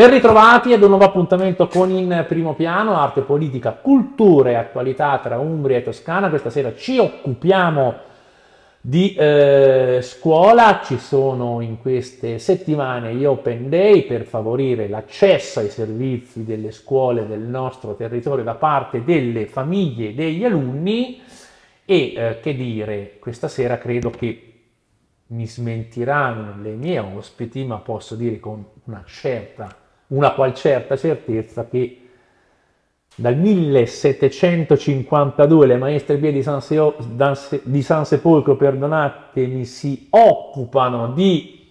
Ben ritrovati ad un nuovo appuntamento con In Primo Piano, arte, politica, cultura e attualità tra Umbria e Toscana. Questa sera ci occupiamo di eh, scuola, ci sono in queste settimane gli open day per favorire l'accesso ai servizi delle scuole del nostro territorio da parte delle famiglie e degli alunni e eh, che dire, questa sera credo che mi smentiranno le mie ospiti, ma posso dire con una certa una qual certa certezza che dal 1752 le maestre Bie di San, Seo, di San Sepolcro, perdonatemi, si occupano di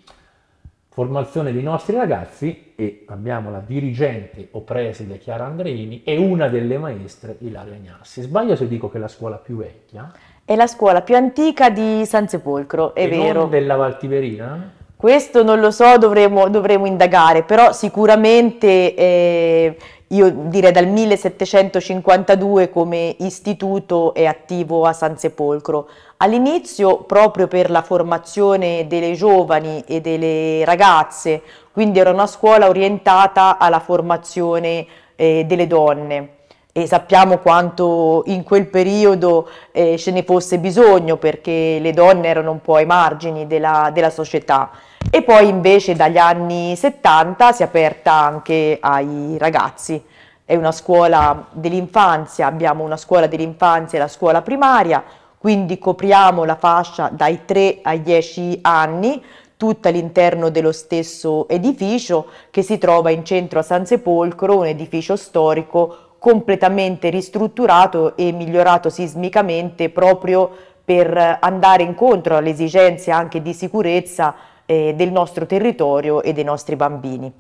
formazione dei nostri ragazzi e abbiamo la dirigente o preside Chiara Andreini e una delle maestre Ilaria Agnassi. Sbaglio se dico che è la scuola più vecchia? È la scuola più antica di San Sepolcro, è e vero. Non della Valtiverina? Questo non lo so, dovremo, dovremo indagare, però sicuramente eh, io direi dal 1752 come istituto è attivo a San Sepolcro. All'inizio proprio per la formazione delle giovani e delle ragazze, quindi era una scuola orientata alla formazione eh, delle donne e sappiamo quanto in quel periodo eh, ce ne fosse bisogno perché le donne erano un po' ai margini della, della società e poi invece dagli anni 70 si è aperta anche ai ragazzi. È una scuola dell'infanzia, abbiamo una scuola dell'infanzia e la scuola primaria, quindi copriamo la fascia dai 3 ai 10 anni, tutta all'interno dello stesso edificio che si trova in centro a San Sepolcro, un edificio storico completamente ristrutturato e migliorato sismicamente proprio per andare incontro alle esigenze anche di sicurezza eh, del nostro territorio e dei nostri bambini.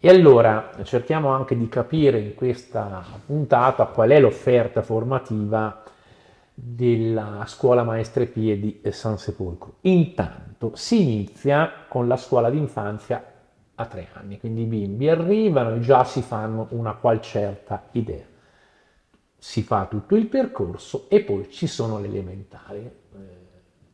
E allora cerchiamo anche di capire in questa puntata qual è l'offerta formativa della scuola Maestre Pie di San Sepolcro. Intanto si inizia con la scuola d'infanzia a tre anni, quindi i bimbi arrivano e già si fanno una qual certa idea. Si fa tutto il percorso e poi ci sono le elementari. Eh,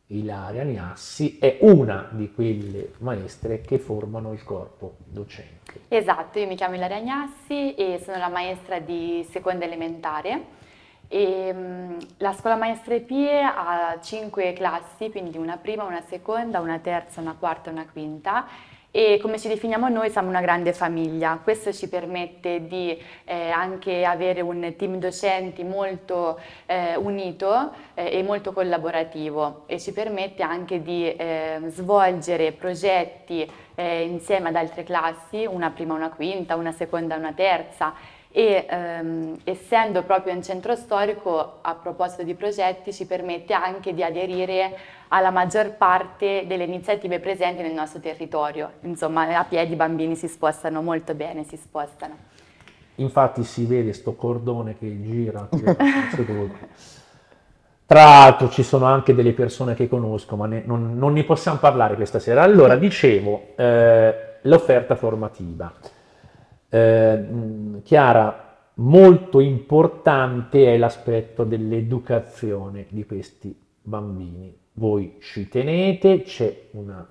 Ilaria Niassi è una di quelle maestre che formano il corpo docente. Esatto, io mi chiamo Ilaria Niassi e sono la maestra di seconda elementare. E, la scuola maestre Pie ha cinque classi, quindi una prima, una seconda, una terza, una quarta e una quinta e come ci definiamo noi siamo una grande famiglia. Questo ci permette di eh, anche avere un team docenti molto eh, unito eh, e molto collaborativo e ci permette anche di eh, svolgere progetti eh, insieme ad altre classi, una prima, una quinta, una seconda, una terza e ehm, essendo proprio in centro storico, a proposito di progetti, ci permette anche di aderire alla maggior parte delle iniziative presenti nel nostro territorio. Insomma, a piedi i bambini si spostano molto bene, si spostano. Infatti si vede sto cordone che gira. Tra l'altro ci sono anche delle persone che conosco, ma ne, non, non, ne possiamo parlare questa sera. Allora, dicevo, eh, l'offerta formativa eh, Chiara, molto importante è l'aspetto dell'educazione di questi bambini. Voi ci tenete, c'è,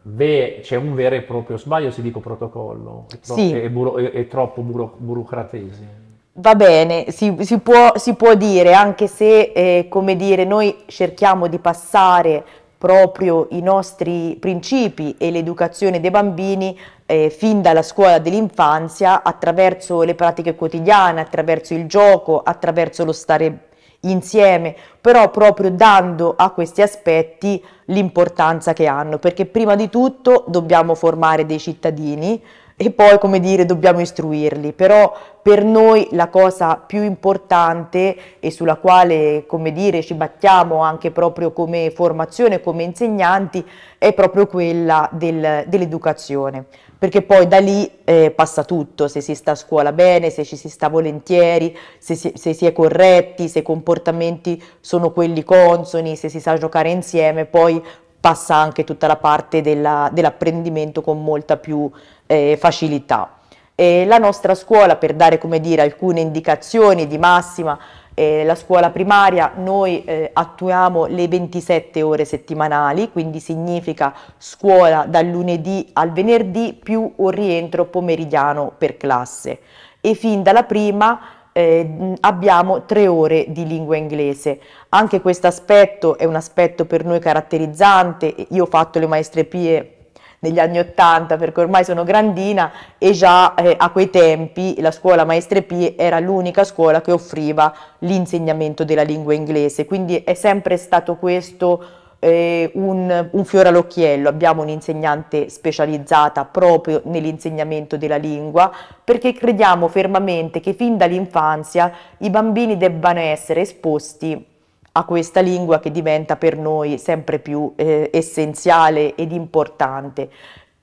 ve- c'è un vero e proprio sbaglio, se dico protocollo, è, tro- sì. è, buro- è troppo buro- burocratese. Va bene, si, si, può, si, può, dire, anche se, eh, come dire, noi cerchiamo di passare proprio i nostri principi e l'educazione dei bambini eh, fin dalla scuola dell'infanzia attraverso le pratiche quotidiane, attraverso il gioco, attraverso lo stare insieme, però proprio dando a questi aspetti l'importanza che hanno, perché prima di tutto dobbiamo formare dei cittadini e poi, come dire, dobbiamo istruirli, però per noi la cosa più importante e sulla quale, come dire, ci battiamo anche proprio come formazione, come insegnanti, è proprio quella del, dell'educazione, perché poi da lì eh, passa tutto, se si sta a scuola bene, se ci si sta volentieri, se si, se si è corretti, se i comportamenti sono quelli consoni, se si sa giocare insieme, poi passa anche tutta la parte dell'apprendimento con molta più eh, facilità. E la nostra scuola, per dare come dire, alcune indicazioni di massima, eh, la scuola primaria, noi eh, attuiamo le 27 ore settimanali, quindi significa scuola dal lunedì al venerdì più un rientro pomeridiano per classe. E fin dalla prima eh, abbiamo tre ore di lingua inglese. Anche questo aspetto è un aspetto per noi caratterizzante. Io ho fatto le maestre pie negli anni Ottanta, perché ormai sono grandina e già eh, a quei tempi la scuola Maestre Pie era l'unica scuola che offriva l'insegnamento della lingua inglese, quindi è sempre stato questo eh, un, un fiore all'occhiello, abbiamo un'insegnante specializzata proprio nell'insegnamento della lingua, perché crediamo fermamente che fin dall'infanzia i bambini debbano essere esposti a questa lingua che diventa per noi sempre più eh, essenziale ed importante.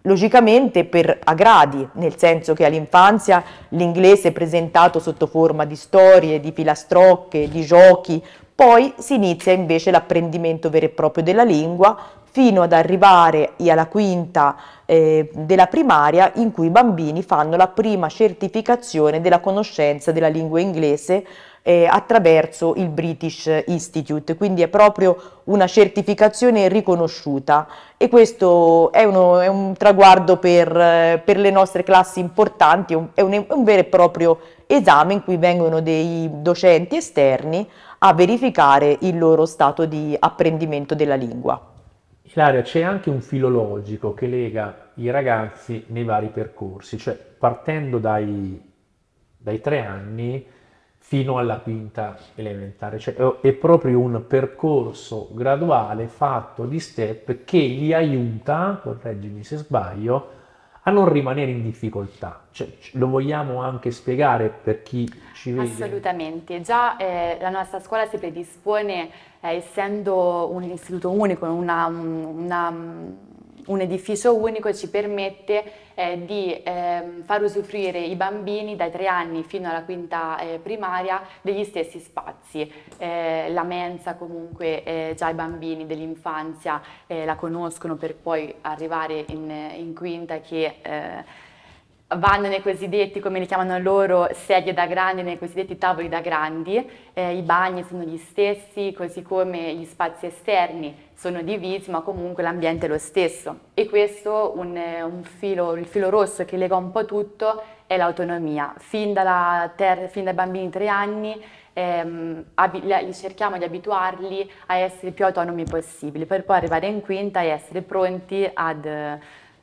Logicamente per a gradi, nel senso che all'infanzia l'inglese è presentato sotto forma di storie, di filastrocche, di giochi, poi si inizia invece l'apprendimento vero e proprio della lingua fino ad arrivare alla quinta eh, della primaria in cui i bambini fanno la prima certificazione della conoscenza della lingua inglese eh, attraverso il British Institute, quindi è proprio una certificazione riconosciuta e questo è, uno, è un traguardo per, eh, per, le nostre classi importanti, è un, è un vero e proprio esame in cui vengono dei docenti esterni a verificare il loro stato di apprendimento della lingua. Ilaria, c'è anche un filologico che lega i ragazzi nei vari percorsi, cioè partendo dai, dai tre anni fino alla quinta elementare, cioè eh, è proprio un percorso graduale fatto di step che li aiuta, correggimi se sbaglio, a non rimanere in difficoltà. Cioè, lo vogliamo anche spiegare per chi ci vede? Assolutamente, già eh, la nostra scuola si predispone, eh, essendo un istituto unico, una, una un edificio unico ci permette eh, di eh, far usufruire i bambini dai tre anni fino alla quinta eh, primaria degli stessi spazi. Eh, la mensa comunque eh, già i bambini dell'infanzia eh, la conoscono per poi arrivare in, in quinta che vanno nei cosiddetti, come li chiamano loro, sedie da grandi, nei cosiddetti tavoli da grandi, eh, i bagni sono gli stessi, così come gli spazi esterni sono divisi, ma comunque l'ambiente è lo stesso. E questo un, un filo, il filo rosso che lega un po' tutto è l'autonomia. Fin, fin, dai bambini di tre anni ehm, cerchiamo di abituarli a essere più autonomi possibile, per poi arrivare in quinta e essere pronti ad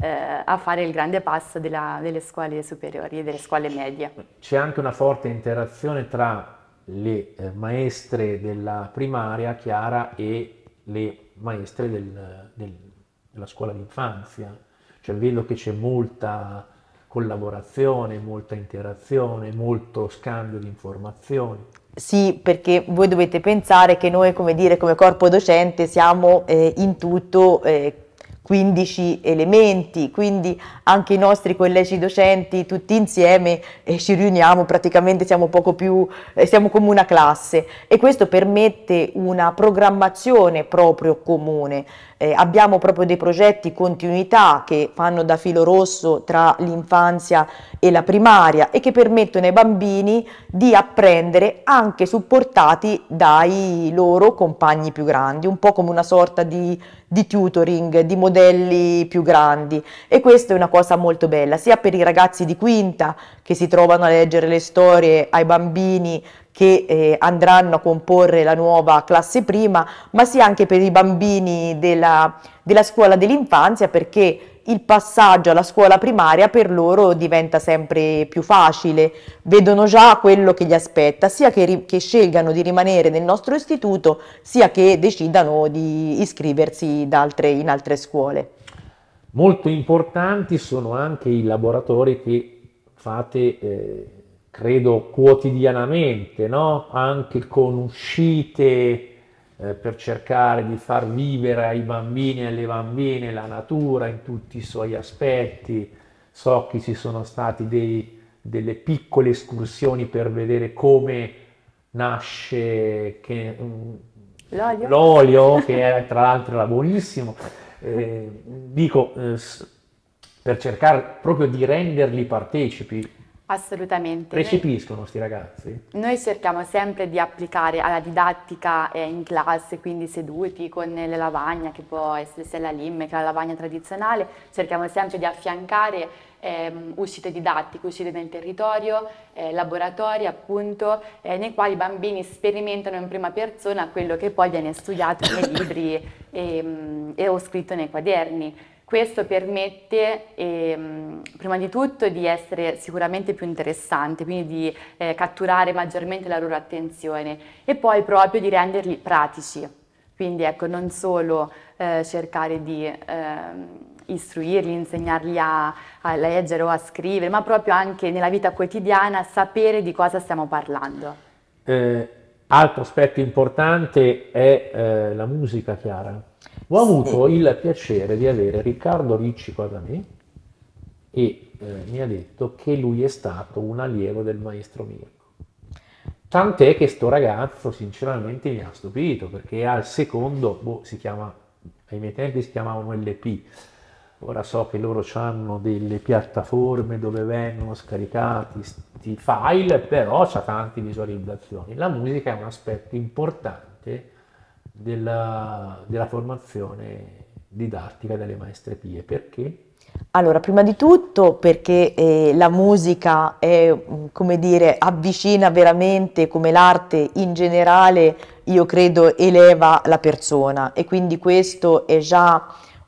eh, a fare il grande passo della, delle scuole superiori e delle scuole medie. C'è anche una forte interazione tra le eh, maestre della primaria, Chiara, e le maestre del, del, della scuola d'infanzia. Cioè vedo che c'è molta collaborazione, molta interazione, molto scambio di informazioni. Sì, perché voi dovete pensare che noi, come, dire, come corpo docente, siamo eh, in tutto eh, 15 elementi, quindi anche i nostri collegi docenti tutti insieme eh, ci riuniamo, praticamente siamo poco più, eh, siamo come una classe e questo permette una programmazione proprio comune. Eh, abbiamo proprio dei progetti continuità che fanno da filo rosso tra l'infanzia e la primaria e che permettono ai bambini di apprendere anche supportati dai loro compagni più grandi, un po' come una sorta di, di tutoring, di modelli più grandi e questa è una cosa molto bella sia per i ragazzi di quinta che si trovano a leggere le storie ai bambini che eh, andranno a comporre la nuova classe prima, ma sia anche per i bambini della, della scuola dell'infanzia perché il passaggio alla scuola primaria per loro diventa sempre più facile, vedono già quello che gli aspetta, sia che, che scelgano di rimanere nel nostro istituto, sia che decidano di iscriversi altre, in altre scuole. Molto importanti sono anche i laboratori che fate eh, credo quotidianamente, no? anche con uscite eh, per cercare di far vivere ai bambini e alle bambine la natura in tutti i suoi aspetti. So che ci sono stati dei, delle piccole escursioni per vedere come nasce che, mm, l'olio. l'olio. che è, tra l'altro era buonissimo. Eh, dico, eh, per cercare proprio di renderli partecipi Assolutamente. Recepiscono questi ragazzi? Noi cerchiamo sempre di applicare alla didattica eh, in classe, quindi seduti con le lavagne, che può essere sia la LIM che la lavagna tradizionale, cerchiamo sempre di affiancare ehm, uscite didattiche, uscite nel territorio, eh, laboratori appunto, eh, nei quali i bambini sperimentano in prima persona quello che poi viene studiato nei libri e, ehm, e o scritto nei quaderni. Questo permette ehm, prima di tutto di essere sicuramente più interessante, quindi di eh, catturare maggiormente la loro attenzione e poi proprio di renderli pratici. Quindi ecco, non solo eh, cercare di eh, istruirli, insegnarli a, a leggere o a scrivere, ma proprio anche nella vita quotidiana sapere di cosa stiamo parlando. Eh, altro aspetto importante è eh, la musica, Chiara ho avuto il piacere di avere Riccardo Ricci qua da me e eh, mi ha detto che lui è stato un allievo del maestro Mirko. Tant'è che sto ragazzo sinceramente mi ha stupito perché al secondo, boh, si chiama, ai miei tempi si chiamavano LP, ora so che loro hanno delle piattaforme dove vengono scaricati questi file, però c'ha tante visualizzazioni. La musica è un aspetto importante della, della formazione didattica delle maestre pie. Perché? Allora, prima di tutto perché eh, la musica è, mm, come dire, avvicina veramente come l'arte in generale, io credo, eleva la persona e quindi questo è già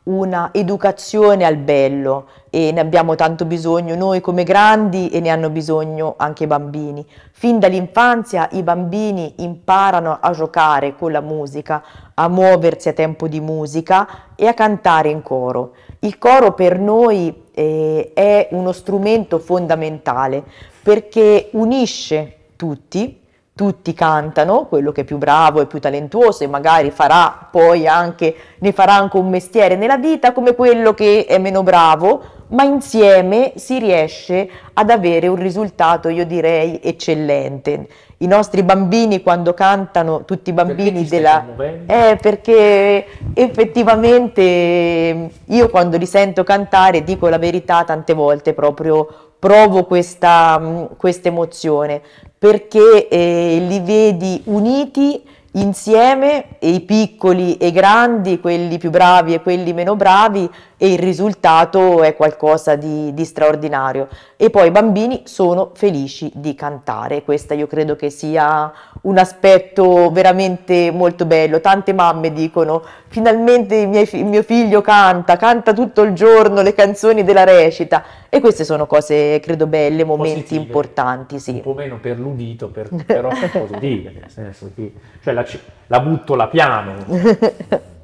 una educazione al bello, e ne abbiamo tanto bisogno noi come grandi e ne hanno bisogno anche i bambini. Fin dall'infanzia i bambini imparano a giocare con la musica, a muoversi a tempo di musica e a cantare in coro. Il coro per noi eh, è uno strumento fondamentale perché unisce tutti tutti cantano, quello che è più bravo e più talentuoso e magari farà poi anche, ne farà anche un mestiere nella vita come quello che è meno bravo, ma insieme si riesce ad avere un risultato, io direi, eccellente. I nostri bambini quando cantano, tutti i bambini della... Eh, perché effettivamente io quando li sento cantare dico la verità tante volte proprio provo questa, questa emozione perché eh, li vedi uniti insieme, e i piccoli e i grandi, quelli più bravi e quelli meno bravi, e il risultato è qualcosa di, di, straordinario. E poi i bambini sono felici di cantare, questo io credo che sia un aspetto veramente molto bello. Tante mamme dicono finalmente il mio figlio canta, canta tutto il giorno le canzoni della recita e queste sono cose credo belle, momenti positive, importanti. Sì. Un po' meno per l'udito, per, però positive, nel senso che cioè la, la butto, la piano.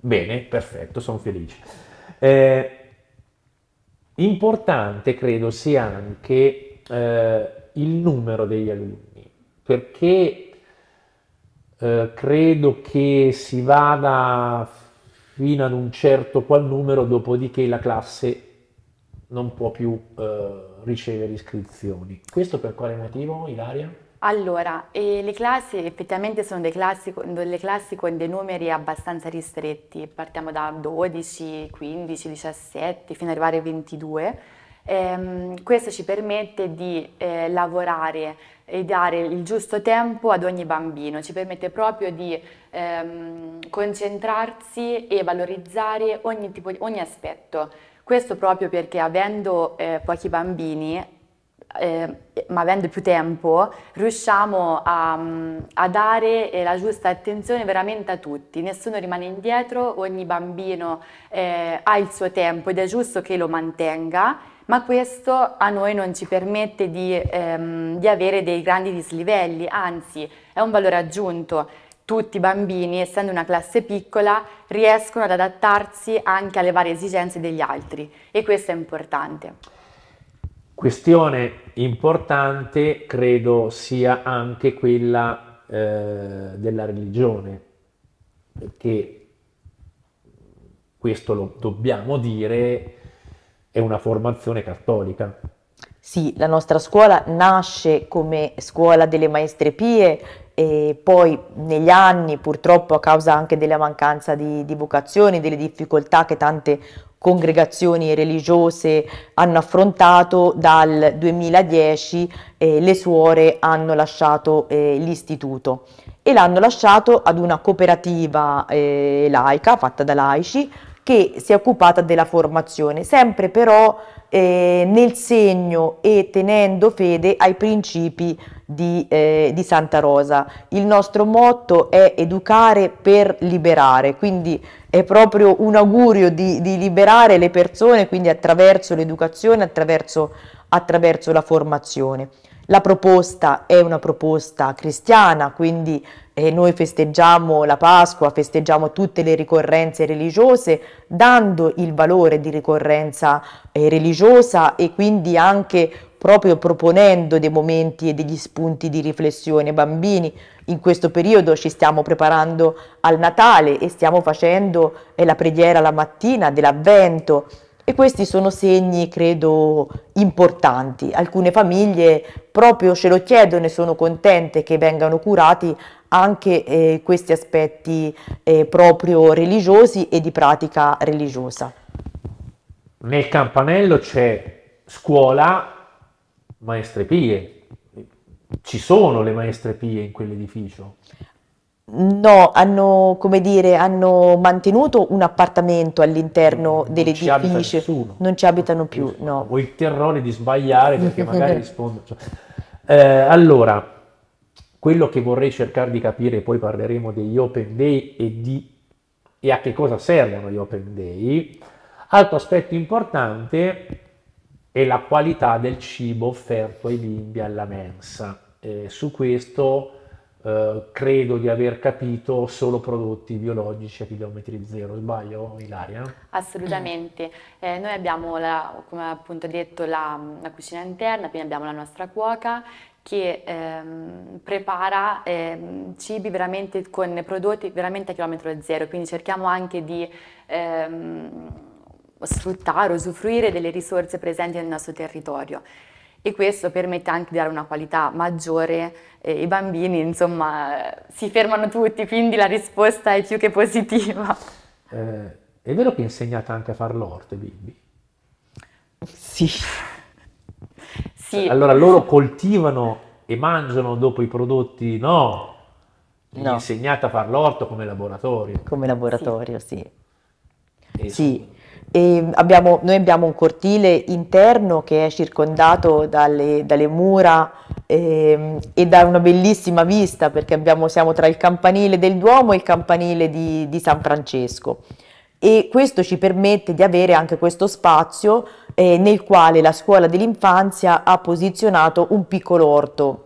Bene, perfetto, sono felice. Eh, importante credo sia anche eh, il numero degli alunni, perché eh, credo che si vada fino ad un certo qual numero, dopodiché la classe non può più eh, ricevere iscrizioni. Questo per quale motivo, Ilaria? Allora, eh, le classi effettivamente sono dei classi, delle classi con dei numeri abbastanza ristretti, partiamo da 12, 15, 17 fino ad arrivare a 22. Eh, questo ci permette di eh, lavorare e dare il giusto tempo ad ogni bambino, ci permette proprio di ehm, concentrarsi e valorizzare ogni, tipo, ogni aspetto. Questo proprio perché avendo eh, pochi bambini eh, ma avendo più tempo, riusciamo a, a, dare eh, la giusta attenzione veramente a tutti. Nessuno rimane indietro, ogni bambino eh, ha il suo tempo ed è giusto che lo mantenga, ma questo a noi non ci permette di, ehm, di avere dei grandi dislivelli, anzi è un valore aggiunto tutti i bambini, essendo una classe piccola, riescono ad adattarsi anche alle varie esigenze degli altri e questo è importante. Questione importante credo sia anche quella eh, della religione, perché questo lo dobbiamo dire, è una formazione cattolica. Sì, la nostra scuola nasce come scuola delle maestre pie e poi negli anni, purtroppo a causa anche della mancanza di, di vocazioni, delle difficoltà che tante congregazioni religiose hanno affrontato, dal 2010 eh, le suore hanno lasciato eh, l'istituto e l'hanno lasciato ad una cooperativa eh, laica fatta da laici che si è occupata della formazione, sempre però eh, nel segno e tenendo fede ai principi di, eh, di, Santa Rosa. Il nostro motto è educare per liberare, quindi è proprio un augurio di, di liberare le persone, quindi attraverso l'educazione, attraverso, attraverso la formazione. La proposta è una proposta cristiana, quindi e noi festeggiamo la Pasqua, festeggiamo tutte le ricorrenze religiose, dando il valore di ricorrenza eh, religiosa e quindi anche proprio proponendo dei momenti e degli spunti di riflessione ai bambini. In questo periodo ci stiamo preparando al Natale e stiamo facendo eh, la preghiera la mattina dell'Avvento e questi sono segni, credo, importanti. Alcune famiglie proprio ce lo chiedono e sono contente che vengano curati anche eh, questi aspetti eh, proprio religiosi e di pratica religiosa. Nel campanello c'è scuola maestre pie. Ci sono le maestre pie in quell'edificio? No, hanno, come dire, hanno mantenuto un appartamento all'interno dell'edificio, non ci abitano più, no. Ho il terrore di sbagliare perché magari rispondo. Cioè, eh, allora, quello che vorrei cercare di capire, poi parleremo degli Open Day e, di, e a che cosa servono gli Open Day. Altro aspetto importante è la qualità del cibo offerto ai bimbi alla mensa. Eh, su questo eh, credo di aver capito solo prodotti biologici a chilometri zero, sbaglio Ilaria? Assolutamente, eh, noi abbiamo la, come appunto detto la, la cucina interna, quindi abbiamo la nostra cuoca che ehm, prepara ehm, cibi veramente con prodotti veramente a chilometro zero, quindi cerchiamo anche di ehm, sfruttare, usufruire delle risorse presenti nel nostro territorio e questo permette anche di dare una qualità maggiore, eh, i bambini insomma si fermano tutti, quindi la risposta è più che positiva. Eh, è vero che insegnate anche a fare l'orto ai bimbi? Sì. sì. Cioè, allora loro coltivano e mangiano dopo i prodotti, no? no. insegnata a far l'orto come laboratorio. Come laboratorio, sì. Esatto. sì. sì. Abbiamo, noi abbiamo un cortile interno che è circondato dalle, dalle mura eh, e da una bellissima vista perché abbiamo, siamo tra il campanile del Duomo e il campanile di, di San Francesco e questo ci permette di avere anche questo spazio eh, nel quale la scuola dell'infanzia ha posizionato un piccolo orto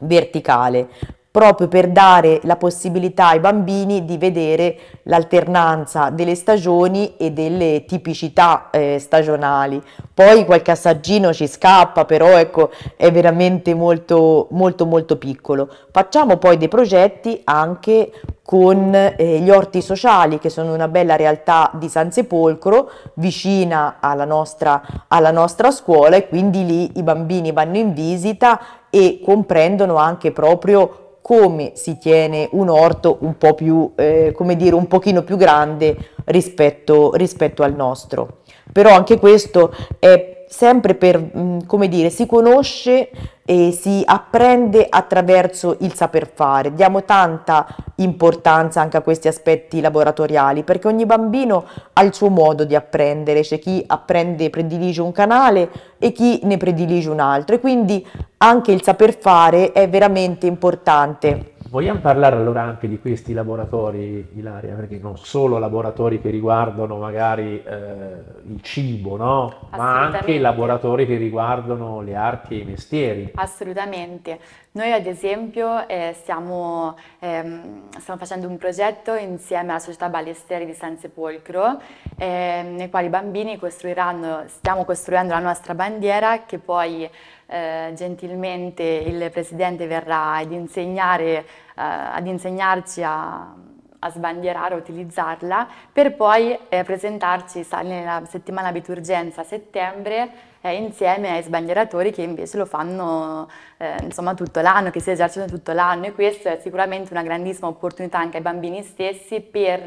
verticale proprio per dare la possibilità ai bambini di vedere l'alternanza delle stagioni e delle tipicità eh, stagionali. Poi qualche assaggino ci scappa, però ecco, è veramente molto molto molto piccolo. Facciamo poi dei progetti anche con eh, gli orti sociali che sono una bella realtà di San Sepolcro vicina alla nostra, alla nostra scuola e quindi lì i bambini vanno in visita e comprendono anche proprio come si tiene un orto un po' più, eh, come dire, un pochino più grande rispetto, rispetto al nostro. Però anche questo è sempre per, mm, come dire, si conosce e si apprende attraverso il saper fare. Diamo tanta importanza anche a questi aspetti laboratoriali, perché ogni bambino ha il suo modo di apprendere, c'è chi apprende e predilige un canale e chi ne predilige un altro e quindi anche il saper fare è veramente importante Vogliamo parlare allora anche di questi laboratori, Ilaria, perché non solo laboratori che riguardano magari eh, il cibo, no? ma anche laboratori che riguardano le arti e i mestieri. Assolutamente. Noi ad esempio eh, stiamo, ehm, stiamo, facendo un progetto insieme alla Società Ballesteri di San Sepolcro, eh, nei quali i bambini costruiranno, stiamo costruendo la nostra bandiera che poi eh, gentilmente il Presidente verrà ad, insegnare, eh, ad insegnarci a, a sbandierare, a utilizzarla, per poi eh, presentarci nella settimana Biturgenza a settembre eh, insieme ai sbandieratori che invece lo fanno eh, insomma, tutto l'anno, che si esercitano tutto l'anno e questa è sicuramente una grandissima opportunità anche ai bambini stessi per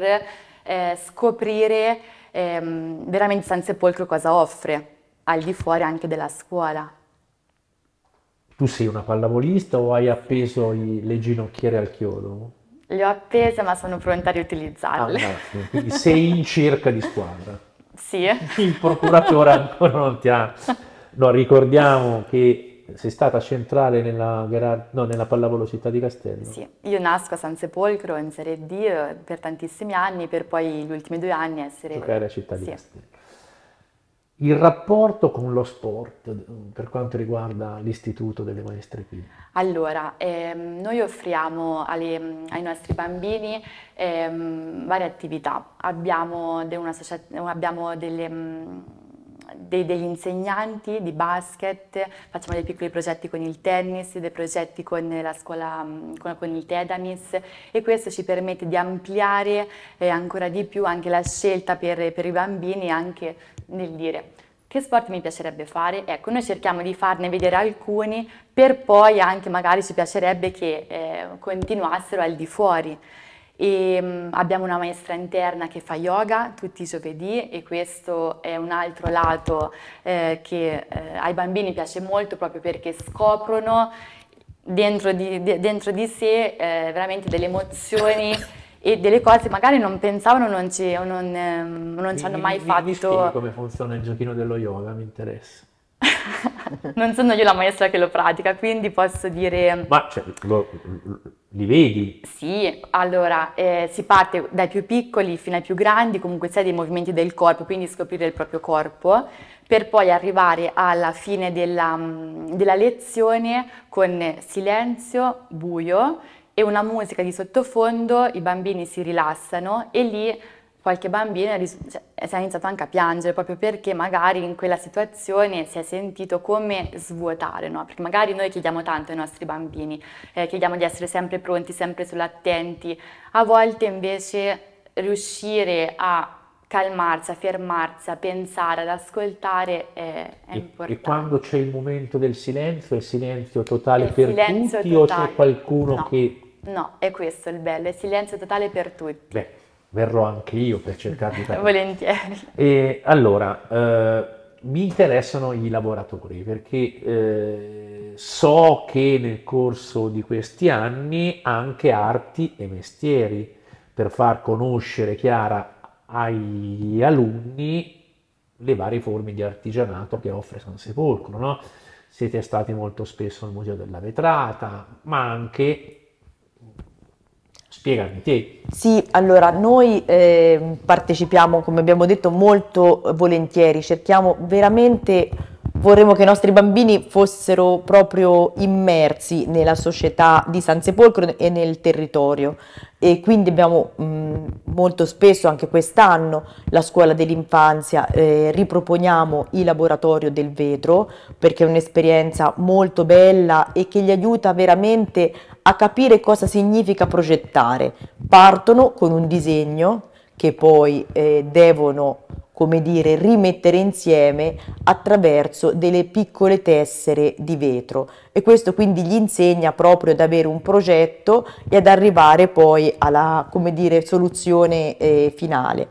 eh, scoprire ehm, veramente San Sepolcro cosa offre al di fuori anche della scuola. Tu sei una pallavolista o hai appeso i, le ginocchiere al chiodo? Le ho appese ma sono pronta a riutilizzarle. Ah, quindi sei in cerca di squadra. Sì. Il procuratore ancora non ti ha... No, ricordiamo che sei stata centrale nella, no, nella pallavolo città di Castello. Sì, io nasco a San Sepolcro in Serie D eh, per tantissimi anni per poi gli ultimi due anni essere... Giocare a città di sì. Castello il rapporto con lo sport per quanto riguarda l'istituto delle maestre qui? Allora, ehm, noi offriamo alle, ai nostri bambini ehm, varie attività. Abbiamo, de societ- abbiamo delle, mm, de- degli insegnanti di basket, facciamo dei piccoli progetti con il tennis, dei progetti con la scuola, mm, con, con il Tedamis e questo ci permette di ampliare eh, ancora di più anche la scelta per, per i bambini e anche nel dire che sport mi piacerebbe fare? Ecco, noi cerchiamo di farne vedere alcuni per poi anche magari ci piacerebbe che eh, continuassero al di fuori. E, ehm, abbiamo una maestra interna che fa yoga tutti i giovedì e questo è un altro lato eh, che eh, ai bambini piace molto proprio perché scoprono dentro di, dentro di sé eh, veramente delle emozioni e delle cose magari non pensavano, non ci, non, ehm, non ci hanno mai mi, fatto. Mi come funziona il giochino dello yoga, mi interessa. non sono io la maestra che lo pratica, quindi posso dire... Ehm, Ma cioè, lo, li vedi? Sì, allora eh, si parte dai più piccoli fino ai più grandi, comunque sai dei movimenti del corpo, quindi scoprire il proprio corpo, per poi arrivare alla fine della, mm, della lezione con silenzio, buio e una musica di sottofondo, i bambini si rilassano e lì qualche bambino cioè, si è iniziato anche a piangere proprio perché magari in quella situazione si è sentito come svuotare, no? perché magari noi chiediamo tanto ai nostri bambini, eh, chiediamo di essere sempre pronti, sempre sull'attenti, a volte invece riuscire a calmarsi, a fermarsi, a pensare, ad ascoltare è, è e, importante. E quando c'è il momento del silenzio, è silenzio totale è per silenzio tutti totale. o c'è qualcuno no. che No, è questo il bello, è silenzio totale per tutti. Beh, verrò anche io per cercare di capire. Volentieri. E allora, eh, mi interessano i lavoratori perché eh, so che nel corso di questi anni anche arti e mestieri, per far conoscere Chiara agli alunni le varie forme di artigianato che offre San Sepolcro, no? Siete stati molto spesso al Museo della Vetrata, ma anche Spiegami, te. Sì, allora noi eh, partecipiamo, come abbiamo detto, molto volentieri, cerchiamo veramente, vorremmo che i nostri bambini fossero proprio immersi nella società di San Sepolcro e nel territorio e quindi abbiamo mh, molto spesso, anche quest'anno, la scuola dell'infanzia, eh, riproponiamo il laboratorio del vetro perché è un'esperienza molto bella e che gli aiuta veramente a capire cosa significa progettare. Partono con un disegno che poi eh, devono, come dire, rimettere insieme attraverso delle piccole tessere di vetro e questo quindi gli insegna proprio ad avere un progetto e ad arrivare poi alla, come dire, soluzione eh, finale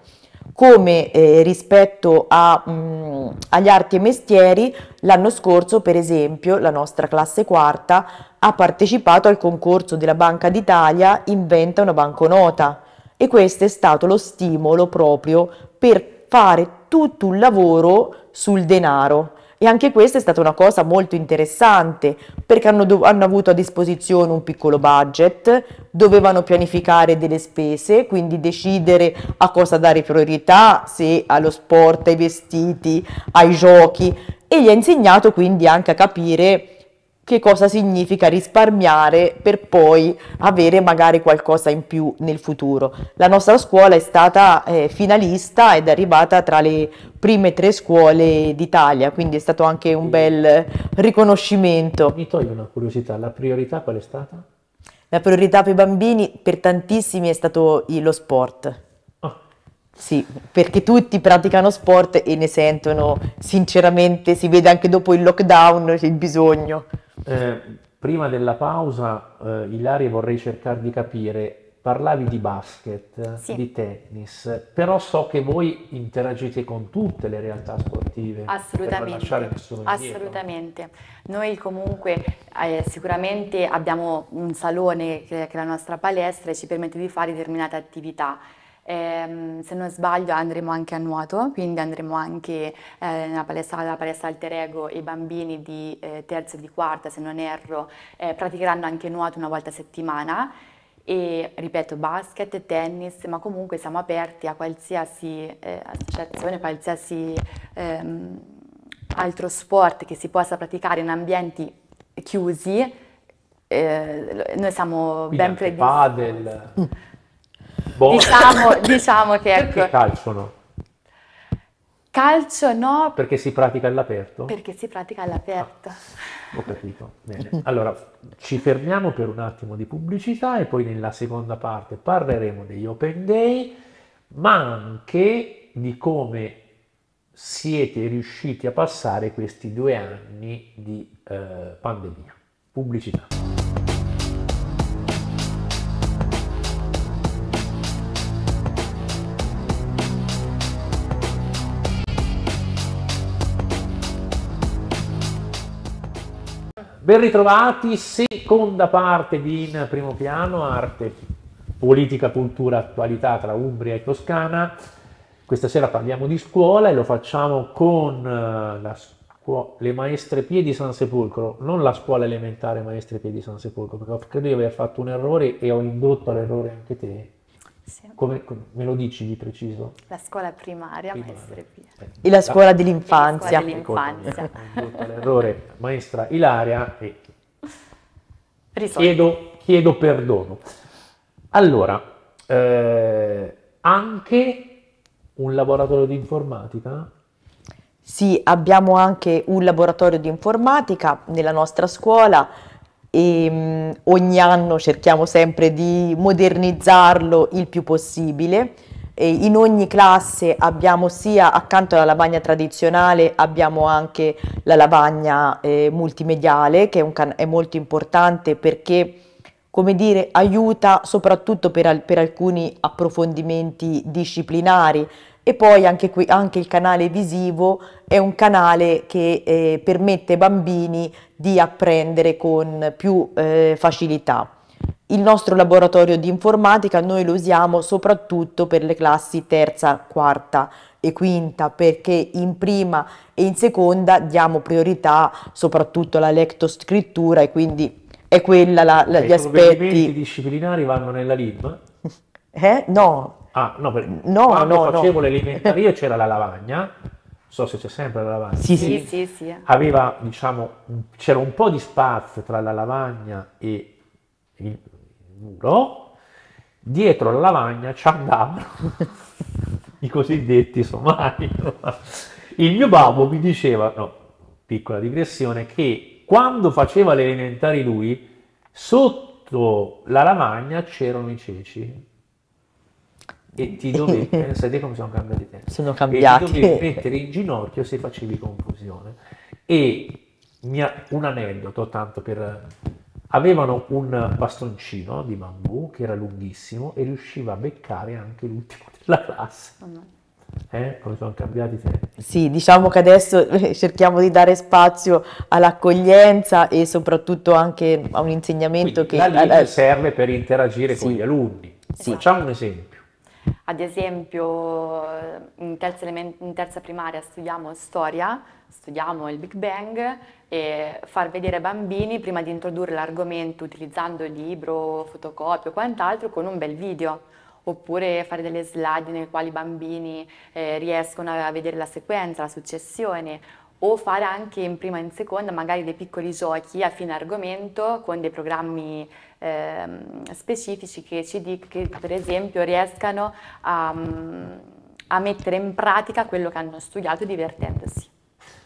come eh, rispetto a, mh, mm, agli arti e mestieri, l'anno scorso per esempio la nostra classe quarta ha partecipato al concorso della Banca d'Italia Inventa una banconota e questo è stato lo stimolo proprio per fare tutto un lavoro sul denaro e anche questa è stata una cosa molto interessante perché hanno, hanno, avuto a disposizione un piccolo budget, dovevano pianificare delle spese, quindi decidere a cosa dare priorità, se allo sport, ai vestiti, ai giochi e gli ha insegnato quindi anche a capire che cosa significa risparmiare per poi avere magari qualcosa in più nel futuro. La nostra scuola è stata eh, finalista ed è arrivata tra le prime tre scuole d'Italia, quindi è stato anche un bel riconoscimento. Mi toglie una curiosità, la priorità qual è stata? La priorità per i bambini per tantissimi è stato lo sport sì, perché tutti praticano sport e ne sentono sinceramente, si vede anche dopo il lockdown il bisogno. Eh, prima della pausa, eh, Ilaria, vorrei cercare di capire parlavi di basket, sì. di tennis, però so che voi interagite con tutte le realtà sportive. Assolutamente. Assolutamente. Noi comunque eh, sicuramente abbiamo un salone che è la nostra palestra e ci permette di fare determinate attività Ehm, se non sbaglio andremo anche a nuoto, quindi andremo anche eh, nella palestra, alla palestra alter ego i bambini di eh, terza e di quarta, se non erro, eh, praticheranno anche nuoto una volta a settimana e ripeto basket, tennis, ma comunque siamo aperti a qualsiasi eh, associazione, qualsiasi ehm, altro sport che si possa praticare in ambienti chiusi. Eh, noi siamo Quindi ben predisposti. Padel. boh. diciamo, diciamo, che ecco... Perché calcio no? Calcio no. Perché si pratica all'aperto? Perché si pratica all'aperto. Ah, ho capito, bene. Allora, ci fermiamo per un attimo di pubblicità e poi nella seconda parte parleremo degli Open Day, ma anche di come siete riusciti a passare questi due anni di eh, pandemia. Pubblicità. Ben ritrovati, seconda parte di In Primo Piano, arte, politica, cultura, attualità tra Umbria e Toscana. Questa sera parliamo di scuola e lo facciamo con eh, scu- le maestre Piedi di San Sepolcro, non la scuola elementare maestre Piedi di San Sepolcro, perché credo di aver fatto un errore e ho indotto all'errore anche te, sì. Come, come, me lo dici di preciso? La scuola primaria, primaria. maestra Pia. Eh, e la scuola dell'infanzia. La scuola dell'infanzia. L'errore, maestra Ilaria, e chiedo, chiedo, perdono. Allora, eh, anche un laboratorio di informatica? Sì, abbiamo anche un laboratorio di informatica nella nostra scuola e mm, ogni anno cerchiamo sempre di modernizzarlo il più possibile. E in ogni classe abbiamo sia accanto alla lavagna tradizionale abbiamo anche la lavagna eh, multimediale che è, è, molto importante perché come dire, aiuta soprattutto per, al per alcuni approfondimenti disciplinari e poi anche, qui, anche il canale visivo è un canale che eh, permette ai bambini di apprendere con più eh, facilità. Il nostro laboratorio di informatica noi lo usiamo soprattutto per le classi terza, quarta e quinta perché in prima e in seconda diamo priorità soprattutto alla lectoscrittura e quindi è quella la, la, gli aspetti. I disciplinari vanno nella LIB? Eh? No, Ah, no, perché no, quando no, facevo no. l'elementare c'era la lavagna, so se c'è sempre la lavagna. Sì, sì, sì. sì. Aveva, diciamo, c'era un po' di spazio tra la lavagna e il muro, dietro la lavagna ci andavano i cosiddetti somari. Il mio babbo mi diceva, no, piccola digressione, che quando faceva le elementari lui, sotto la lavagna c'erano i ceci e ti dovete, pensate come sono cambiati i tempi, sono cambiati. E ti dovevi mettere in ginocchio se facevi confusione. E mia, un aneddoto, tanto per... Avevano un bastoncino di bambù che era lunghissimo e riusciva a beccare anche l'ultimo della classe. Oh no. Eh, come sono cambiati i tempi. Sì, diciamo che adesso cerchiamo di dare spazio all'accoglienza e soprattutto anche a un insegnamento Quindi, che... La serve per interagire sì. con gli alunni. Sì. Facciamo un esempio ad esempio eh, in terza, in terza, primaria studiamo storia, studiamo il Big Bang e far vedere ai bambini prima di introdurre l'argomento utilizzando il libro, fotocopio o quant'altro con un bel video oppure fare delle slide nelle quali i bambini eh, riescono a vedere la sequenza, la successione o fare anche in prima e in seconda magari dei piccoli giochi a fine argomento con dei programmi ehm, specifici che, ci dic- che per esempio riescano a, mm, a mettere in pratica quello che hanno studiato divertendosi.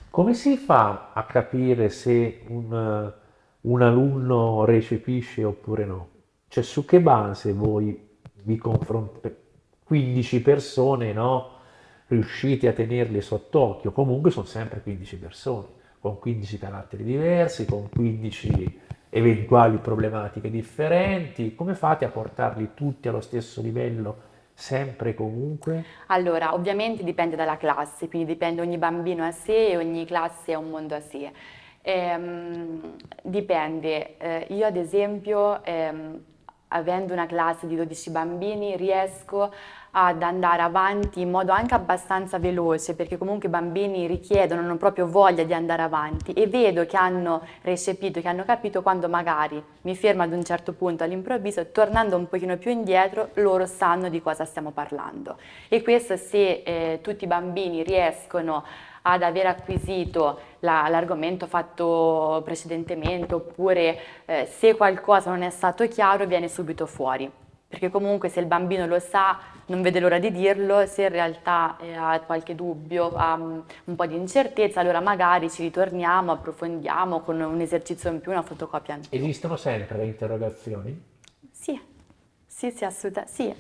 Come si fa a capire se un, un, alunno recepisce oppure no? Cioè su che base voi vi confrontate? 15 persone, no? Riuscite a tenerle sott'occhio, comunque sono sempre 15 persone, con 15 caratteri diversi, con 15 eventuali problematiche differenti, come fate a portarli tutti allo stesso livello sempre e comunque? Allora, ovviamente dipende dalla classe, quindi dipende ogni bambino a sé e ogni classe è un mondo a sé. Ehm, dipende, eh, io ad esempio, ehm, avendo una classe di 12 bambini, riesco a ad andare avanti in modo anche abbastanza veloce, perché comunque i bambini richiedono, hanno proprio voglia di andare avanti e vedo che hanno recepito, che hanno capito quando magari mi fermo ad un certo punto all'improvviso, tornando un pochino più indietro, loro sanno di cosa stiamo parlando. E questo se eh, tutti i bambini riescono ad aver acquisito l'argomento fatto precedentemente oppure eh, se qualcosa non è stato chiaro viene subito fuori perché comunque se il bambino lo sa non vede l'ora di dirlo, se in realtà eh, ha qualche dubbio, ha mm, un po' di incertezza, allora magari ci ritorniamo, approfondiamo con un esercizio in più, una fotocopia in più. Esistono sempre le interrogazioni? Sì, sì, sì, assolutamente, sì.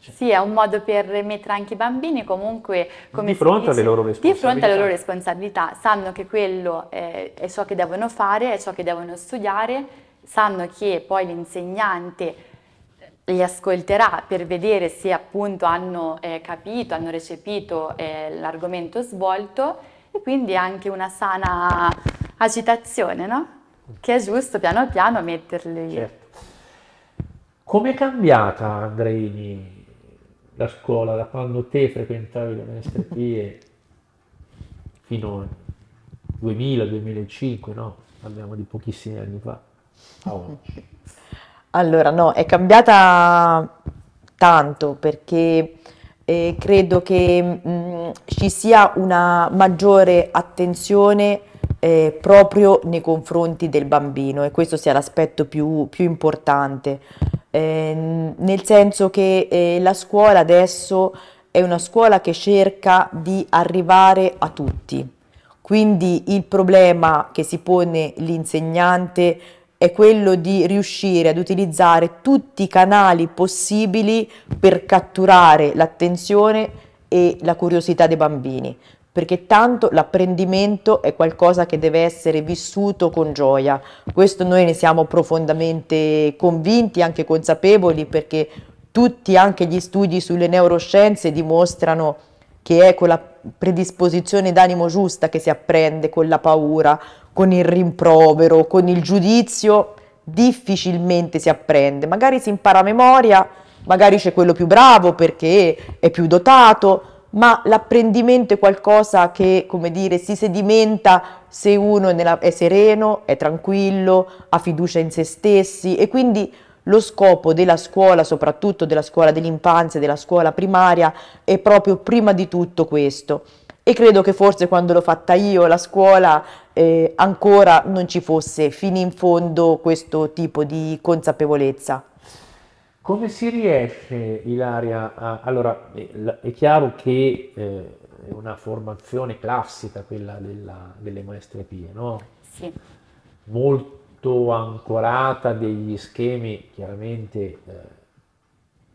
Cioè. Sì, è un modo per mettere anche i bambini comunque come di fronte dice, alle loro responsabilità. Di fronte alle loro responsabilità, sanno che quello è, eh, è ciò che devono fare, è ciò che devono studiare, sanno che poi l'insegnante li ascolterà per vedere se appunto hanno eh, capito, hanno recepito eh, l'argomento svolto e quindi anche una sana agitazione, no? Che è giusto piano piano metterli. Certo. è cambiata Andreini la scuola da quando te frequentavi le maestrie fino al 2000-2005, no? Parliamo di pochissimi anni fa a oggi. Allora, no, è cambiata tanto perché eh, credo che mh, mm, ci sia una maggiore attenzione eh, proprio nei confronti del bambino e questo sia l'aspetto più, più importante, eh, nel senso che eh, la scuola adesso è una scuola che cerca di arrivare a tutti. Quindi il problema che si pone l'insegnante è quello di riuscire ad utilizzare tutti i canali possibili per catturare l'attenzione e la curiosità dei bambini, perché tanto l'apprendimento è qualcosa che deve essere vissuto con gioia. Questo noi ne siamo profondamente convinti, anche consapevoli, perché tutti, anche gli studi sulle neuroscienze, dimostrano che è con la predisposizione d'animo giusta che si apprende, con la paura, con il rimprovero, con il giudizio, difficilmente si apprende. Magari si impara a memoria, magari c'è quello più bravo perché è più dotato, ma l'apprendimento è qualcosa che, come dire, si sedimenta se uno è, nella, è sereno, è tranquillo, ha fiducia in se stessi e quindi lo scopo della scuola, soprattutto della scuola dell'infanzia, della scuola primaria, è proprio prima di tutto questo, e credo che forse quando l'ho fatta io la scuola eh, ancora non ci fosse fino in fondo questo tipo di consapevolezza. Come si riesce, Ilaria? A... Allora, eh, è chiaro che eh, è una formazione classica quella della, delle maestre pie, no? Sì. Molto ancorata degli schemi, chiaramente, eh,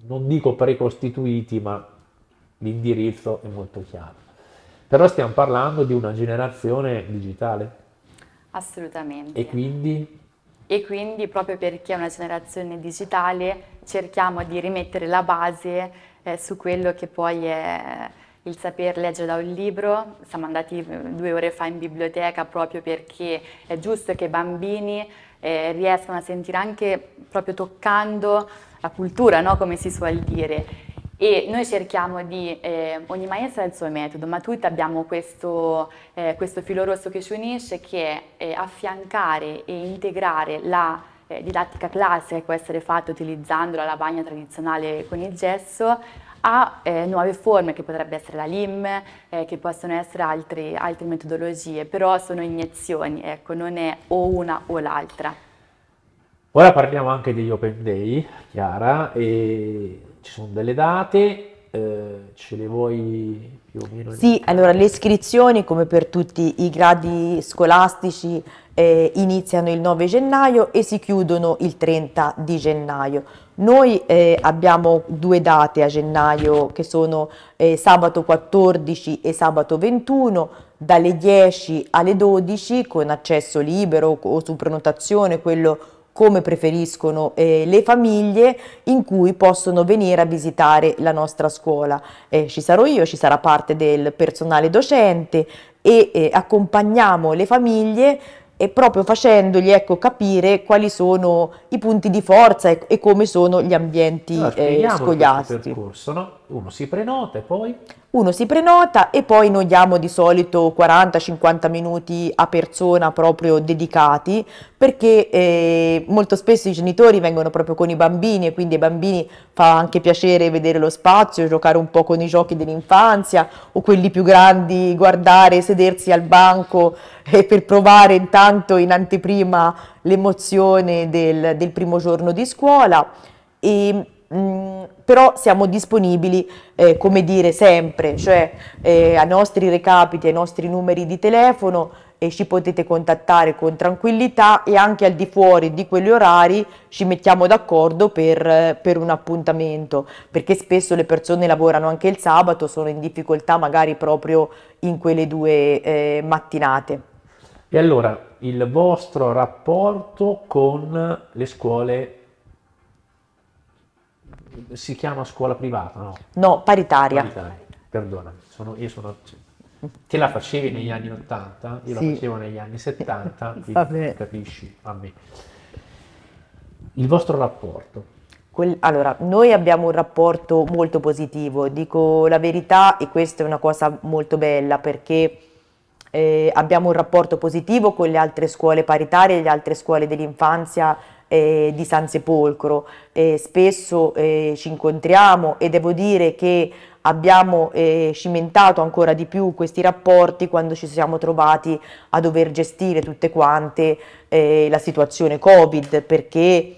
non dico precostituiti, ma l'indirizzo è molto chiaro. Però stiamo parlando di una generazione digitale. Assolutamente. E quindi? E quindi proprio perché è una generazione digitale cerchiamo di rimettere la base eh, su quello che poi è il saper leggere da un libro. Siamo andati eh, due ore fa in biblioteca proprio perché è giusto che i bambini eh, riescano a sentire anche proprio toccando la cultura, no? come si suol dire. E noi cerchiamo di, eh, ogni maestra ha il suo metodo, ma tutti abbiamo questo, eh, questo filo rosso che ci unisce, che è eh, affiancare e integrare la eh, didattica classica che può essere fatta utilizzando la lavagna tradizionale con il gesso a eh, nuove forme che potrebbe essere la LIM, eh, che possono essere altri, altre metodologie, però sono iniezioni, ecco, non è o una o l'altra. Ora parliamo anche degli Open Day, Chiara, e ci sono delle date, eh, ce le vuoi più o meno? Sì, allora le iscrizioni come per tutti i gradi scolastici eh, iniziano il 9 gennaio e si chiudono il 30 di gennaio. Noi eh, abbiamo due date a gennaio che sono eh, sabato 14 e sabato 21 dalle 10 alle 12 con accesso libero o su prenotazione, quello come preferiscono eh, le famiglie in cui possono venire a visitare la nostra scuola. Eh, ci sarò io, ci sarà parte del personale docente e eh, accompagniamo le famiglie e proprio facendogli ecco, capire quali sono i punti di forza e, e come sono gli ambienti allora, eh, scogliati. Il percorso, no? Uno si prenota e poi? Uno si prenota e poi noi diamo di solito 40-50 minuti a persona proprio dedicati perché eh, molto spesso i genitori vengono proprio con i bambini e quindi ai bambini fa anche piacere vedere lo spazio, giocare un po' con i giochi dell'infanzia o quelli più grandi guardare, sedersi al banco eh, per provare intanto in anteprima l'emozione del, del primo giorno di scuola. E, mh, mm, però siamo disponibili, eh, come dire, sempre, cioè eh, ai nostri recapiti, ai nostri numeri di telefono e ci potete contattare con tranquillità e anche al di fuori di quegli orari ci mettiamo d'accordo per, per un appuntamento, perché spesso le persone lavorano anche il sabato, sono in difficoltà magari proprio in quelle due eh, mattinate. E allora il vostro rapporto con le scuole si chiama scuola privata, no? No, paritaria. Paritaria, perdona, sono, io sono... Cioè, te la facevi negli anni 80, io sì. la facevo negli anni 70, capisci a me. Il vostro rapporto? allora, noi abbiamo un rapporto molto positivo, dico la verità e questa è una cosa molto bella perché eh, abbiamo un rapporto positivo con le altre scuole paritarie, le altre scuole dell'infanzia eh, di San Sepolcro. Eh, spesso eh, ci incontriamo e devo dire che abbiamo eh, cimentato ancora di più questi rapporti quando ci siamo trovati a dover gestire tutte quante eh, la situazione Covid perché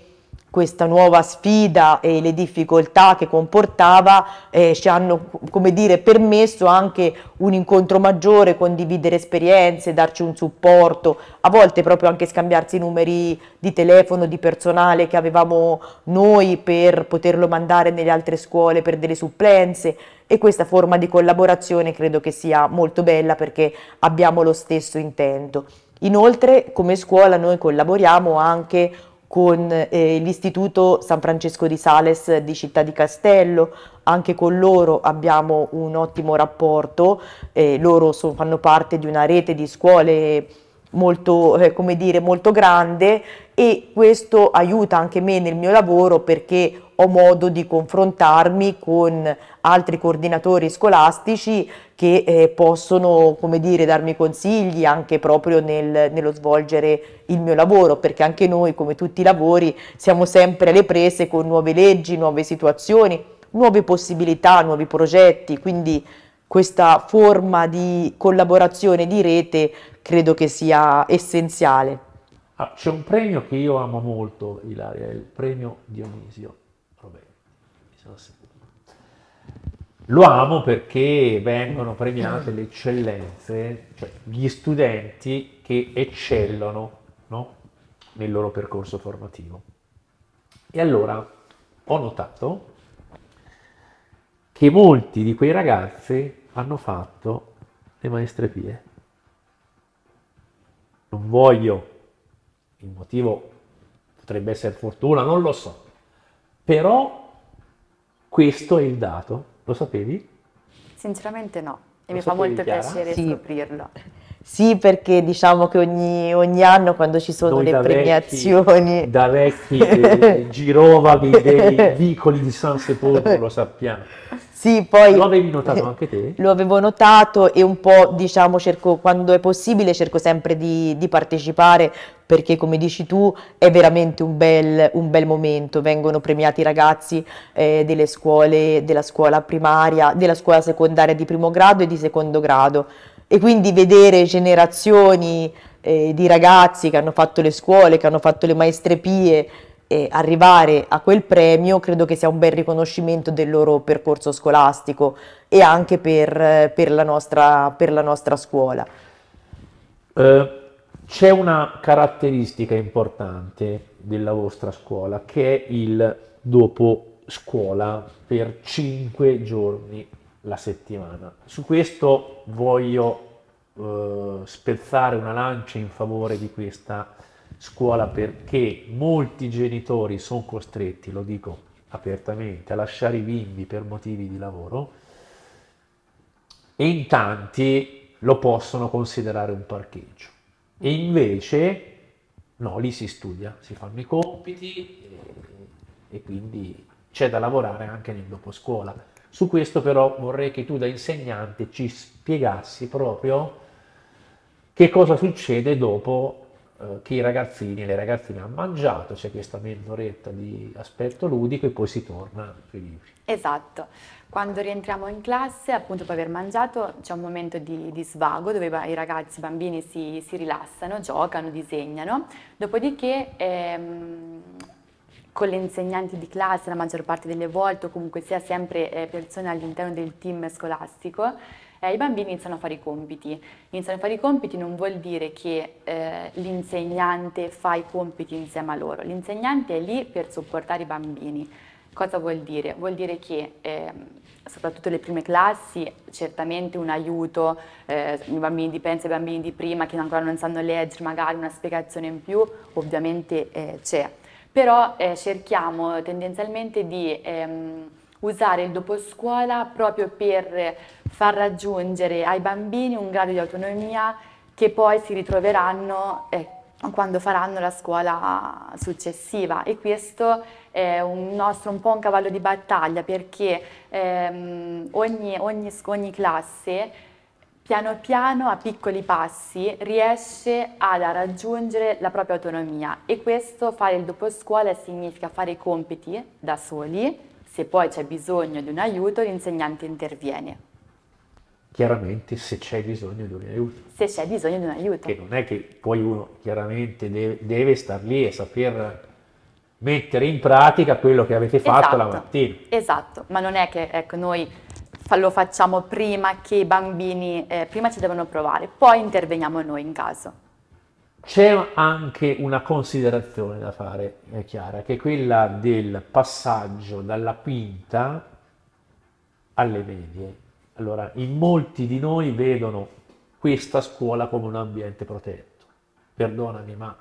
questa nuova sfida e le difficoltà che comportava eh, ci hanno come dire, permesso anche un incontro maggiore, condividere esperienze, darci un supporto, a volte proprio anche scambiarsi i numeri di telefono, di personale che avevamo noi per poterlo mandare nelle altre scuole per delle supplenze e questa forma di collaborazione credo che sia molto bella perché abbiamo lo stesso intento. Inoltre come scuola noi collaboriamo anche con eh, l'Istituto San Francesco di Sales di Città di Castello, anche con loro abbiamo un ottimo rapporto, eh, loro so, fanno parte di una rete di scuole molto, eh, come dire, molto grande e questo aiuta anche me nel mio lavoro perché ho modo di confrontarmi con altri coordinatori scolastici che eh, possono, come dire, darmi consigli anche proprio nel, nello svolgere il mio lavoro, perché anche noi, come tutti i lavori, siamo sempre alle prese con nuove leggi, nuove situazioni, nuove possibilità, nuovi progetti, quindi questa forma di collaborazione di rete credo che sia essenziale. Ah, c'è un premio che io amo molto, Ilaria, il premio Dionisio Roberti. Lo amo perché vengono premiate le eccellenze, cioè gli studenti che eccellono no? nel loro percorso formativo. E allora ho notato che molti di quei ragazzi hanno fatto le maestre pie non voglio, il motivo potrebbe essere fortuna, non lo so, però questo è il dato, lo sapevi? Sinceramente no, e lo mi fa molto Chiara? piacere sì. scoprirlo. Sì, perché diciamo che ogni, ogni anno quando ci sono Noi le da premiazioni... Vecchi, da vecchi eh, dei vicoli di San Sepolcro, lo sappiamo. Sì, poi... Lo avevi notato anche te? Lo avevo notato e un po', diciamo, cerco, quando è possibile cerco sempre di, di partecipare perché, come dici tu, è veramente un bel, un bel momento. Vengono premiati i ragazzi eh, delle scuole, della scuola primaria, della scuola secondaria di primo grado e di secondo grado e quindi vedere generazioni eh, di ragazzi che hanno fatto le scuole, che hanno fatto le maestrepie, eh, arrivare a quel premio credo che sia un bel riconoscimento del loro percorso scolastico e anche per, per, la, nostra, per la, nostra, scuola. Eh, c'è una caratteristica importante della vostra scuola che è il dopo scuola per 5 giorni la settimana. Su questo voglio eh, spezzare una lancia in favore di questa scuola perché molti genitori sono costretti, lo dico apertamente, a lasciare i bimbi per motivi di lavoro e in tanti lo possono considerare un parcheggio. E invece no, lì si studia, si fanno i compiti e, e quindi c'è da lavorare anche nel doposcuola su questo però vorrei che tu da insegnante ci spiegassi proprio che cosa succede dopo eh, che i ragazzini e le ragazzine hanno mangiato, c'è questa mezz'oretta di aspetto ludico e poi si torna sui libri. Esatto, quando rientriamo in classe, appunto dopo aver mangiato, c'è un momento di, di svago dove i ragazzi, i bambini si, si rilassano, giocano, disegnano, dopodiché ehm, con le insegnanti di classe la maggior parte delle volte o comunque sia sempre eh, persone all'interno del team scolastico, eh, i bambini iniziano a fare i compiti. Iniziano a fare i compiti non vuol dire che eh, l'insegnante fa i compiti insieme a loro, l'insegnante è lì per supportare i bambini. Cosa vuol dire? Vuol dire che eh, soprattutto le prime classi, certamente un aiuto, eh, i bambini di pensa, i bambini di prima che ancora non sanno leggere, magari una spiegazione in più, ovviamente eh, c'è però eh, cerchiamo tendenzialmente di ehm, usare il dopo scuola proprio per far raggiungere ai bambini un grado di autonomia che poi si ritroveranno eh, quando faranno la scuola successiva e questo è un nostro un po' un cavallo di battaglia perché ehm, ogni, ogni, ogni classe piano piano, a piccoli passi, riesce ad raggiungere la propria autonomia e questo fare il dopo scuola significa fare i compiti da soli, se poi c'è bisogno di un aiuto l'insegnante interviene. Chiaramente se c'è bisogno di un aiuto. Se c'è bisogno di un aiuto. Che non è che poi uno chiaramente deve, deve star lì e saper mettere in pratica quello che avete fatto esatto, la mattina. Esatto, ma non è che ecco, noi lo facciamo prima che i bambini, eh, prima ci devono provare, poi interveniamo noi in caso. C'è anche una considerazione da fare, Chiara, che è quella del passaggio dalla quinta alle medie. Allora, in molti di noi vedono questa scuola come un ambiente protetto. Perdonami, ma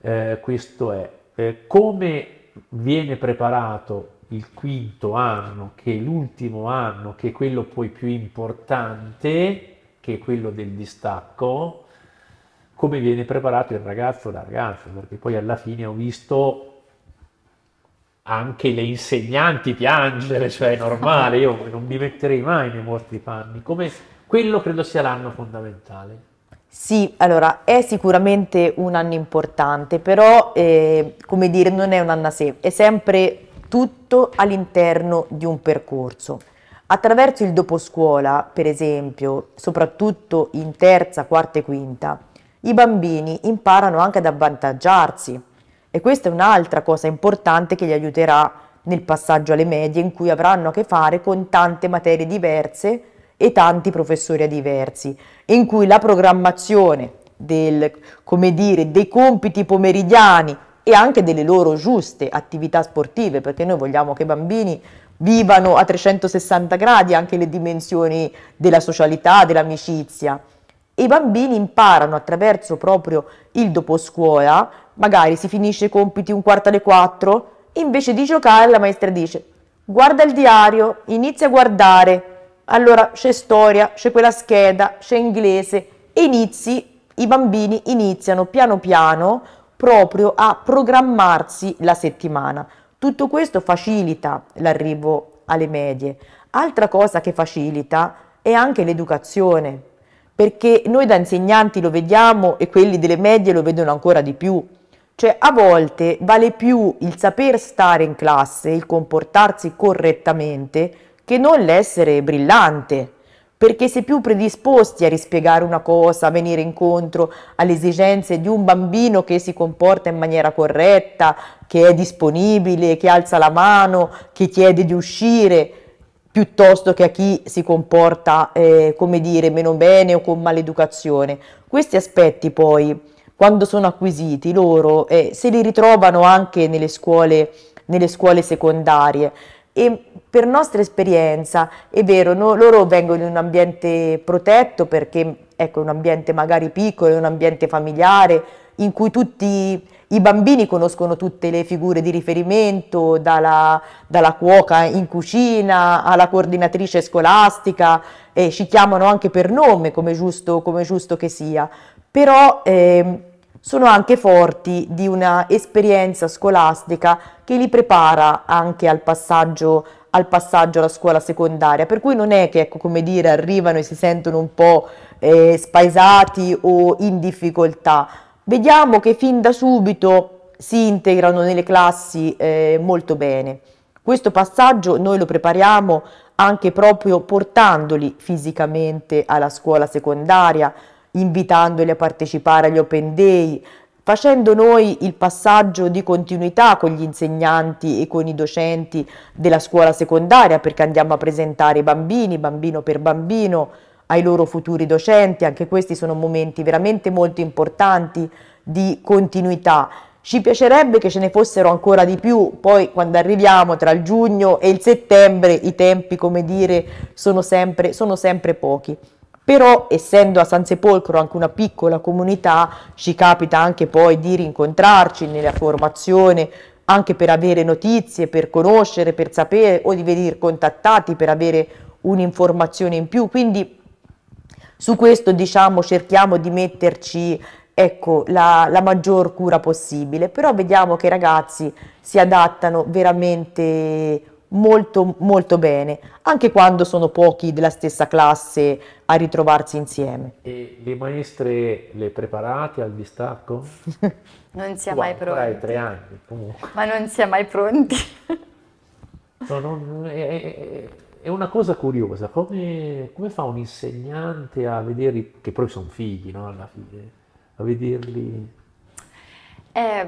eh, questo è. Eh, come viene preparato il quinto anno, che è l'ultimo anno, che è quello poi più importante, che è quello del distacco, come viene preparato il ragazzo o la ragazza, perché poi alla fine ho visto anche le insegnanti piangere, cioè è normale, io non mi metterei mai nei vostri panni, come quello credo sia l'anno fondamentale. Sì, allora è sicuramente un anno importante, però eh, come dire non è un anno a sé, è sempre tutto all'interno di un percorso. Attraverso il doposcuola, per esempio, soprattutto in terza, quarta e quinta, i bambini imparano anche ad avvantaggiarsi e questa è un'altra cosa importante che li aiuterà nel passaggio alle medie in cui avranno a che fare con tante materie diverse e tanti professori diversi, in cui la programmazione del, come dire, dei compiti pomeridiani e anche delle loro giuste attività sportive, perché noi vogliamo che i bambini vivano a 360 gradi anche le dimensioni della socialità, dell'amicizia. E i bambini imparano attraverso proprio il dopo scuola, magari si finisce i compiti un quarto alle quattro, invece di giocare la maestra dice guarda il diario, inizia a guardare, allora c'è storia, c'è quella scheda, c'è inglese, e inizi, i bambini iniziano piano piano proprio a programmarsi la settimana. Tutto questo facilita l'arrivo alle medie. Altra cosa che facilita è anche l'educazione, perché noi da insegnanti lo vediamo e quelli delle medie lo vedono ancora di più. Cioè a volte vale più il saper stare in classe, il comportarsi correttamente, che non l'essere brillante perché si è più predisposti a rispiegare una cosa, a venire incontro alle esigenze di un bambino che si comporta in maniera corretta, che è disponibile, che alza la mano, che chiede di uscire, piuttosto che a chi si comporta, eh, come dire, meno bene o con maleducazione. Questi aspetti poi, quando sono acquisiti loro, eh, se li ritrovano anche nelle scuole, nelle scuole secondarie e per nostra esperienza, è vero, no, loro vengono in un ambiente protetto perché ecco, un ambiente magari piccolo, è un ambiente familiare in cui tutti i bambini conoscono tutte le figure di riferimento, dalla, dalla cuoca in cucina alla coordinatrice scolastica e ci chiamano anche per nome, come giusto, come giusto che sia. Però eh, sono anche forti di una esperienza scolastica che li prepara anche al passaggio al passaggio alla scuola secondaria, per cui non è che, ecco, come dire, arrivano e si sentono un po' eh, spaesati o in difficoltà. Vediamo che fin da subito si integrano nelle classi eh, molto bene. Questo passaggio noi lo prepariamo anche proprio portandoli fisicamente alla scuola secondaria, invitandoli a partecipare agli open day, facendo noi il passaggio di continuità con gli insegnanti e con i docenti della scuola secondaria, perché andiamo a presentare i bambini, bambino per bambino, ai loro futuri docenti, anche questi sono momenti veramente molto importanti di continuità. Ci piacerebbe che ce ne fossero ancora di più, poi quando arriviamo tra il giugno e il settembre i tempi, come dire, sono sempre, sono sempre pochi però essendo a San Sepolcro anche una piccola comunità ci capita anche poi di rincontrarci nella formazione anche per avere notizie, per conoscere, per sapere o di venire contattati per avere un'informazione in più. Quindi su questo diciamo cerchiamo di metterci ecco, la, la, maggior cura possibile, però vediamo che i ragazzi si adattano veramente molto molto bene, anche quando sono pochi della stessa classe a ritrovarsi insieme. E le maestre le preparate al distacco? non si è mai pronti. Hai tre anni comunque. Ma non si è mai pronti. no, non, è, è, una cosa curiosa, come, come, fa un insegnante a vederli, che poi sono figli no, alla fine, a vederli... Eh,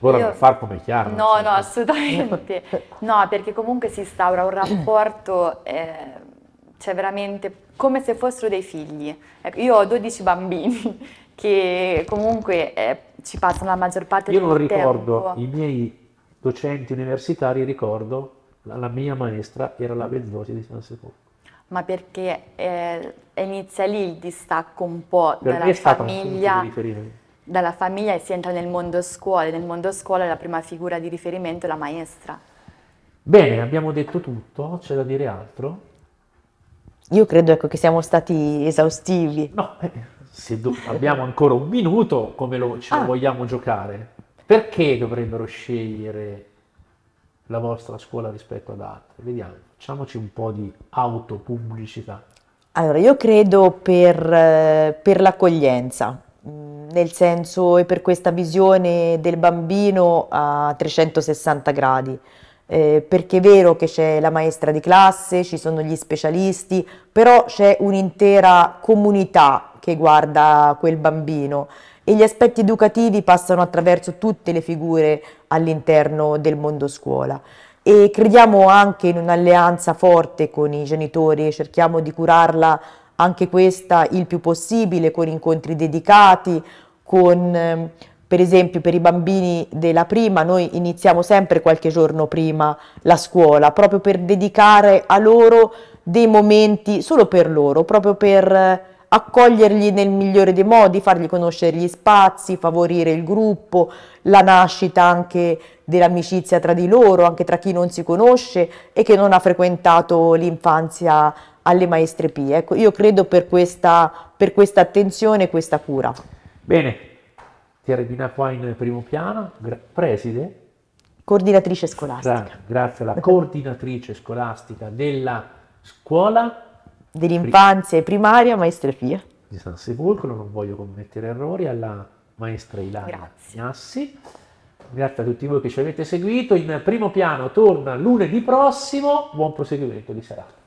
Ora non far come chiaro. No, no, assolutamente. no, perché comunque si instaura un rapporto, eh, cioè veramente come se fossero dei figli. Ecco, io ho 12 bambini che comunque eh, ci passano la maggior parte io del tempo. Io non ricordo, i miei docenti universitari ricordo, la, la mia maestra era la Belzosi di San Sepolcro ma perché eh, inizia lì il distacco un po' per dalla famiglia dalla famiglia e si entra nel mondo scuola. Nel mondo scuola la prima figura di riferimento è la maestra. Bene, abbiamo detto tutto, c'è da dire altro? Io credo ecco, che siamo stati esaustivi. No, eh, se do- abbiamo ancora un minuto, come lo, ce ah. lo vogliamo giocare? Perché dovrebbero scegliere la vostra scuola rispetto ad altre? Vediamo, facciamoci un po' di autopubblicità. Allora, io credo per, eh, per l'accoglienza, nel senso e per questa visione del bambino a 360 gradi. Eh, perché è vero che c'è la maestra di classe, ci sono gli specialisti, però c'è un'intera comunità che guarda quel bambino e gli aspetti educativi passano attraverso tutte le figure all'interno del mondo scuola. E crediamo anche in un'alleanza forte con i genitori, cerchiamo di curarla anche questa il più possibile con incontri dedicati, con ehm, per esempio per i bambini della prima noi iniziamo sempre qualche giorno prima la scuola, proprio per dedicare a loro dei momenti solo per loro, proprio per eh, accoglierli nel migliore dei modi, fargli conoscere gli spazi, favorire il gruppo, la nascita anche dell'amicizia tra di loro, anche tra chi non si conosce e che non ha frequentato l'infanzia alle maestre P. Ecco, io credo per questa, per questa attenzione e questa cura. Bene, Termina qua in primo piano, Gra- preside. Coordinatrice scolastica. Gra- grazie alla coordinatrice scolastica della scuola. Dell'infanzia e primaria, maestra Fia. Di San Sepolcro, non voglio commettere errori, alla maestra Ilaria grazie. Massi. Grazie a tutti voi che ci avete seguito. In primo piano torna lunedì prossimo. Buon proseguimento di serata.